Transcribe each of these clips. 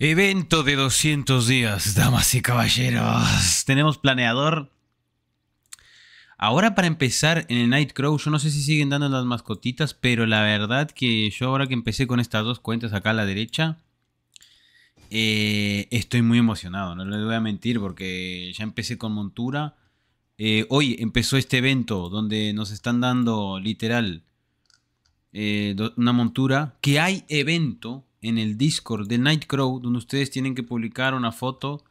Evento de 200 días, damas y caballeros. Tenemos planeador. Ahora para empezar en el Nightcrow, yo no sé si siguen dando las mascotitas, pero la verdad que yo ahora que empecé con estas dos cuentas acá a la derecha, eh, estoy muy emocionado, no les voy a mentir porque ya empecé con montura. Eh, hoy empezó este evento donde nos están dando literal eh, una montura, que hay evento, en el Discord de Nightcrow, donde ustedes tienen que publicar una foto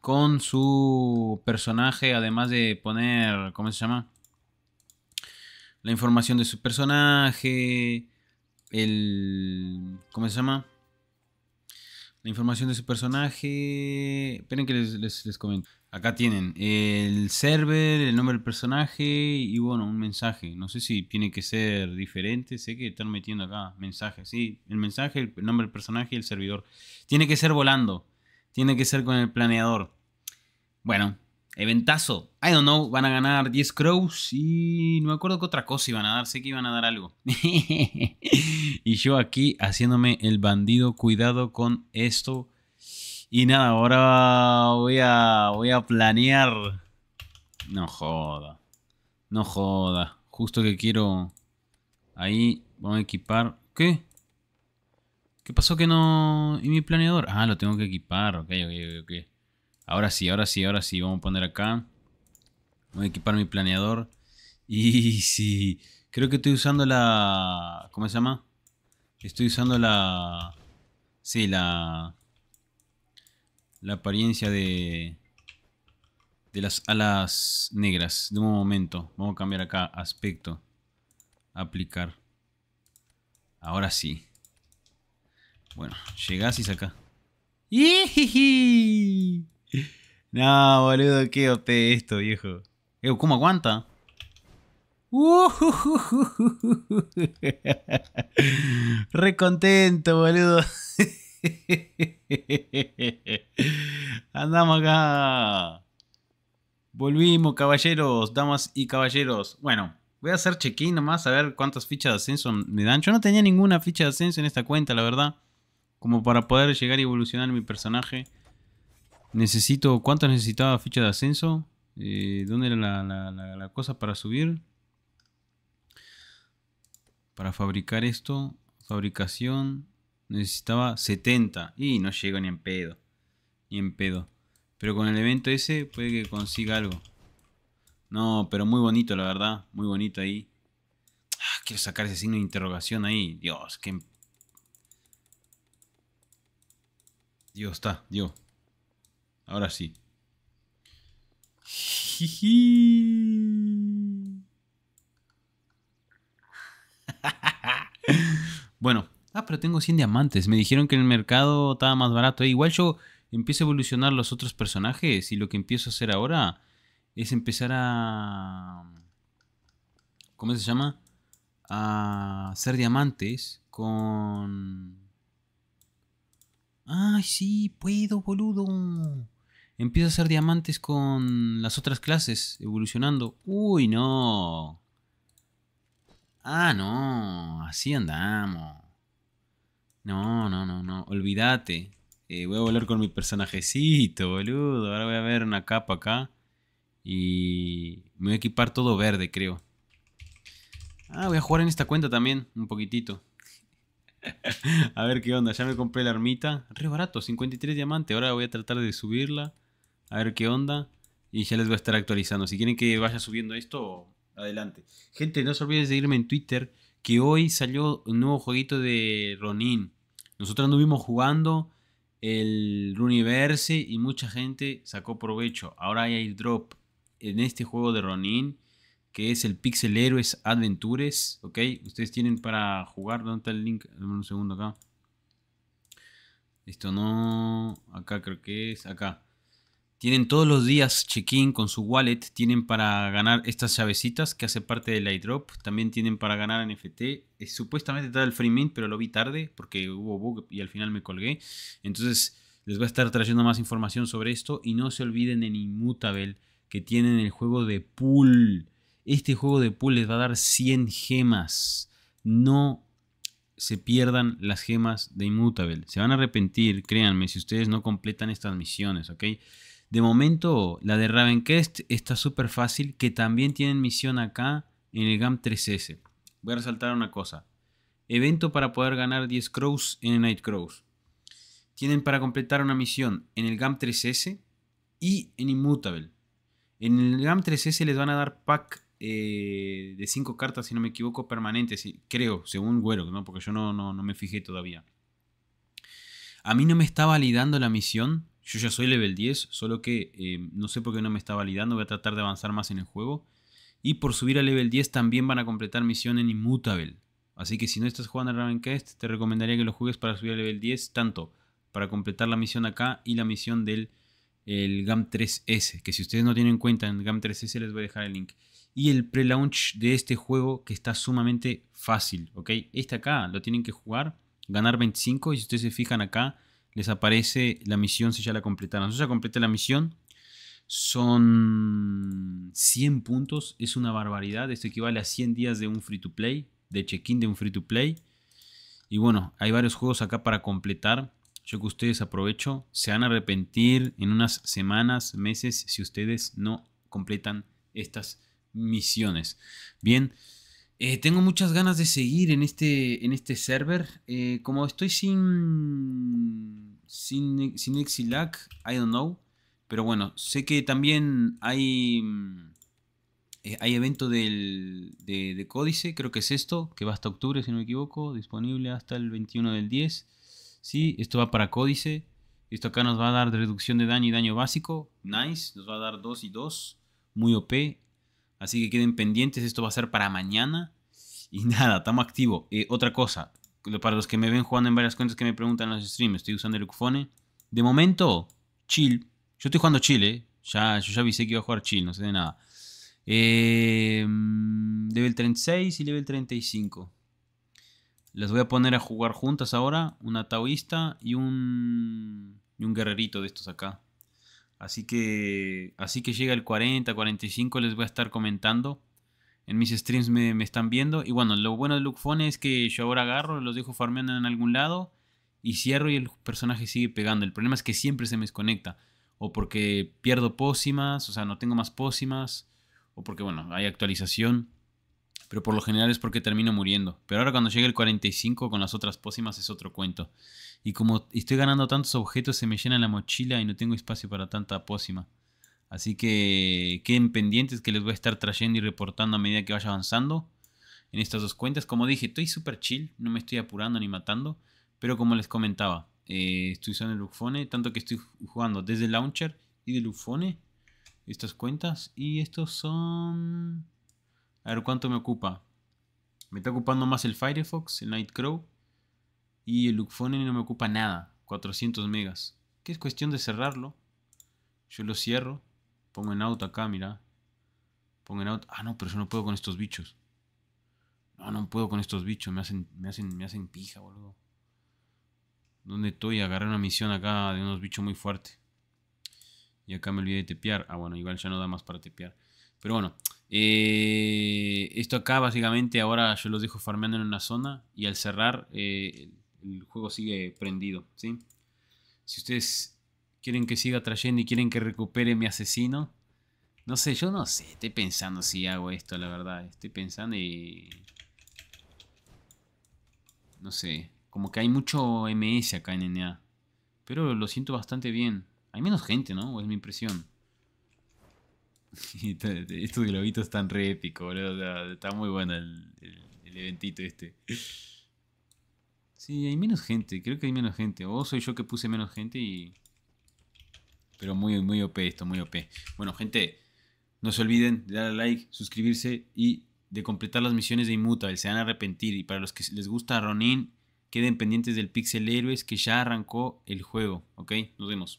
con su personaje, además de poner, ¿cómo se llama? La información de su personaje, el... ¿Cómo se llama? La información de su personaje... Esperen que les, les, les comento. Acá tienen el server, el nombre del personaje y bueno, un mensaje. No sé si tiene que ser diferente. Sé que están metiendo acá mensajes. Sí, el mensaje, el nombre del personaje y el servidor. Tiene que ser volando. Tiene que ser con el planeador. Bueno, eventazo. I don't know. Van a ganar 10 crows y no me acuerdo qué otra cosa iban a dar. Sé que iban a dar algo. y yo aquí haciéndome el bandido. Cuidado con esto y nada, ahora voy a, voy a planear. No joda. No joda. Justo que quiero... Ahí, vamos a equipar. ¿Qué? ¿Qué pasó que no...? ¿Y mi planeador? Ah, lo tengo que equipar. Ok, ok, ok. Ahora sí, ahora sí, ahora sí. Vamos a poner acá. Voy a equipar mi planeador. Y sí... Creo que estoy usando la... ¿Cómo se llama? Estoy usando la... Sí, la la apariencia de, de las alas negras. De un momento, vamos a cambiar acá, aspecto, aplicar. Ahora sí. Bueno, llegás y saca. No, boludo, qué OP esto, viejo. Eh, ¿Cómo aguanta? Re contento, boludo. Andamos acá. Volvimos, caballeros, damas y caballeros. Bueno, voy a hacer check-in nomás a ver cuántas fichas de ascenso me dan. Yo no tenía ninguna ficha de ascenso en esta cuenta, la verdad. Como para poder llegar y evolucionar mi personaje. Necesito... ¿Cuántas necesitaba ficha de ascenso? Eh, ¿Dónde era la cosa para subir? Para fabricar esto. Fabricación necesitaba 70 y no llego ni en pedo. Ni en pedo. Pero con el evento ese puede que consiga algo. No, pero muy bonito, la verdad. Muy bonito ahí. Ah, quiero sacar ese signo de interrogación ahí. Dios, qué... Em-. Dios, está, Dios. Ahora sí. bueno, Ah, pero tengo 100 diamantes. Me dijeron que en el mercado estaba más barato. E igual yo empiezo a evolucionar los otros personajes y lo que empiezo a hacer ahora es empezar a... ¿Cómo se llama? A hacer diamantes con... ¡Ay, sí! ¡Puedo, boludo! Empiezo a hacer diamantes con las otras clases, evolucionando. ¡Uy, no! ¡Ah, no! Así andamos. No, no, no, no. Olvídate. Eh, voy a volver con mi personajecito, boludo. Ahora voy a ver una capa acá. Y me voy a equipar todo verde, creo. Ah, voy a jugar en esta cuenta también, un poquitito. a ver qué onda, ya me compré la armita. Re barato, 53 diamantes. Ahora voy a tratar de subirla. A ver qué onda. Y ya les voy a estar actualizando. Si quieren que vaya subiendo esto, adelante. Gente, no se olviden de seguirme en Twitter. Que hoy salió un nuevo jueguito de Ronin. Nosotros anduvimos jugando el Runiverse y mucha gente sacó provecho. Ahora hay airdrop en este juego de Ronin, que es el Pixel Heroes Adventures, ¿ok? Ustedes tienen para jugar, ¿dónde está el link? un segundo acá. Esto no, acá creo que es, acá. Tienen todos los días check-in con su wallet, tienen para ganar estas llavecitas que hace parte del airdrop, también tienen para ganar NFT. Eh, supuestamente está el free mint, pero lo vi tarde porque hubo bug y al final me colgué. Entonces les voy a estar trayendo más información sobre esto y no se olviden en Immutable que tienen el juego de pool. Este juego de pool les va a dar 100 gemas. No se pierdan las gemas de Inmutable Se van a arrepentir, créanme, si ustedes no completan estas misiones, ¿ok? De momento, la de Ravencrest está súper fácil, que también tienen misión acá en el GAM 3S. Voy a resaltar una cosa. Evento para poder ganar 10 Crows en Night Crows. Tienen para completar una misión en el GAM 3S y en Immutable. En el GAM 3S les van a dar pack eh, de 5 cartas, si no me equivoco, permanentes, creo, según Güero, ¿no? porque yo no, no, no me fijé todavía. A mí no me está validando la misión yo ya soy level 10, solo que eh, no sé por qué no me está validando, voy a tratar de avanzar más en el juego. Y por subir a level 10 también van a completar misión en Immutable. Así que si no estás jugando a Ravencast, te recomendaría que lo juegues para subir a level 10, tanto para completar la misión acá y la misión del el GAM 3S, que si ustedes no tienen cuenta en GAM 3S les voy a dejar el link. Y el pre-launch de este juego que está sumamente fácil, ¿ok? Este acá lo tienen que jugar, ganar 25 y si ustedes se fijan acá, les aparece la misión si ya la completaron. Si ya completé la misión, son 100 puntos, es una barbaridad. Esto equivale a 100 días de un free to play, de check-in de un free to play. Y bueno, hay varios juegos acá para completar. Yo que ustedes aprovecho, se van a arrepentir en unas semanas, meses, si ustedes no completan estas misiones. Bien, eh, tengo muchas ganas de seguir en este, en este server. Eh, como estoy sin, sin, sin Exilac, I don't know. Pero bueno, sé que también hay, mm, eh, hay evento de, códice, creo que es esto, que va hasta octubre si no me equivoco, disponible hasta el 21 del 10. Sí, esto va para códice. Esto acá nos va a dar reducción de daño y daño básico. Nice, nos va a dar 2 y 2. Muy OP. Así que queden pendientes, esto va a ser para mañana. Y nada, estamos activos eh, otra cosa, para los que me ven jugando en varias cuentas que me preguntan en los streams, estoy usando el Cufone. De momento, chill. Yo estoy jugando Chile. eh. Ya, yo ya avisé que iba a jugar chill, no sé de nada. Em, level 36 y level 35. Las voy a poner a jugar juntas ahora. Una taoísta y un, y un guerrerito de estos acá. Así que, así que llega el 40, 45, les voy a estar comentando. En mis streams me, están viendo. Y bueno, lo bueno de Lucfone es que yo ahora agarro, los dejo farmeando en algún lado y cierro y el personaje sigue pegando. El problema es que siempre se me desconecta. O porque pierdo pócimas, o sea, no tengo más pócimas. O porque, bueno, hay actualización. Pero por lo general es porque termino muriendo. Pero ahora cuando llega el 45 con las otras pócimas es otro cuento. Y como estoy ganando tantos objetos, se me llena la mochila y no tengo espacio para tanta pócima. Así que queden pendientes que les voy a estar trayendo y reportando a medida que vaya avanzando en estas dos cuentas. Como dije, estoy súper chill, no me estoy apurando ni matando. Pero como les comentaba, eh, estoy usando el Lufone, tanto que estoy jugando desde el launcher y de Lufone estas cuentas. Y estos son... A ver cuánto me ocupa. Me está ocupando más el Firefox, el Nightcrow. Y el lookphone no me ocupa nada, 400 megas. Que es cuestión de cerrarlo. Yo lo cierro. Pongo en auto acá, mirá. Pongo en auto. Ah, no, pero yo no puedo con estos bichos. No, no puedo con estos bichos. Me hacen, me hacen, me hacen pija, boludo. ¿Dónde estoy? Agarré una misión acá de unos bichos muy fuertes. Y acá me olvidé de tepear. Ah, bueno, igual ya no da más para tepear. Pero bueno, eh, esto acá básicamente ahora yo los dejo farmeando en una zona y al cerrar eh, el juego sigue prendido, ¿sí? Si ustedes quieren que siga trayendo y quieren que recupere mi asesino, no sé, yo no sé, estoy pensando si hago esto, la verdad, estoy pensando y... No sé, como que hay mucho MS acá en NA, pero lo siento bastante bien. Hay menos gente, ¿no? Es mi impresión. Estos globitos están re épicos, boludo. Está muy bueno el eventito este. Sí, hay menos gente, creo que hay menos gente. O soy yo que puse menos gente y... Pero muy, muy OP esto, muy OP. Bueno, gente, no se olviden de dar like, suscribirse y de completar las misiones de Immutable. Se van a arrepentir. Y para los que les gusta Ronin, queden pendientes del Pixel Héroes que ya arrancó el juego. ¿Ok? Nos vemos.